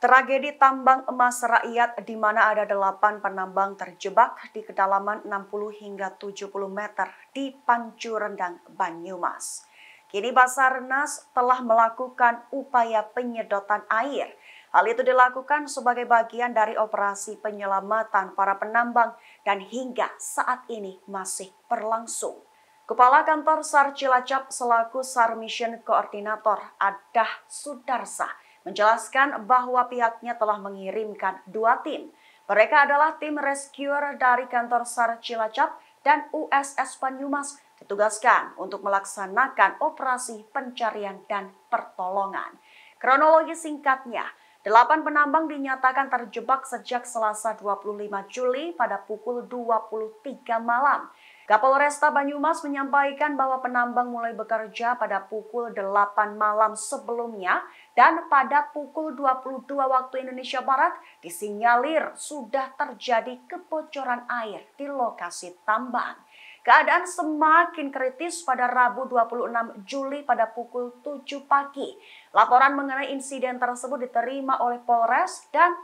Tragedi tambang emas rakyat di mana ada delapan penambang terjebak di kedalaman 60 hingga 70 meter di Pancu Rendang, Banyumas. Kini Basarnas telah melakukan upaya penyedotan air. Hal itu dilakukan sebagai bagian dari operasi penyelamatan para penambang dan hingga saat ini masih berlangsung. Kepala Kantor SAR Cilacap selaku SAR Mission Koordinator Adah Sudarsa menjelaskan bahwa pihaknya telah mengirimkan dua tim. Mereka adalah tim rescuer dari kantor SAR Cilacap dan USS Panyumas ditugaskan untuk melaksanakan operasi pencarian dan pertolongan. Kronologi singkatnya, Delapan penambang dinyatakan terjebak sejak Selasa 25 Juli pada pukul 23 malam. Kapolresta Banyumas menyampaikan bahwa penambang mulai bekerja pada pukul 8 malam sebelumnya dan pada pukul 22 waktu Indonesia Barat disinyalir sudah terjadi kebocoran air di lokasi tambang. Keadaan semakin kritis pada Rabu 26 Juli pada pukul 7 pagi. Laporan mengenai insiden tersebut diterima oleh Polres dan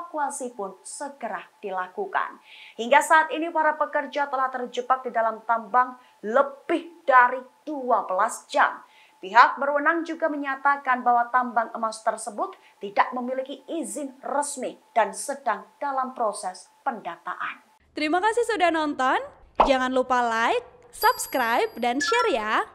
evakuasi pun segera dilakukan. Hingga saat ini para pekerja telah terjebak di dalam tambang lebih dari 12 jam. Pihak berwenang juga menyatakan bahwa tambang emas tersebut tidak memiliki izin resmi dan sedang dalam proses pendataan. Terima kasih sudah nonton. Jangan lupa like, subscribe, dan share ya.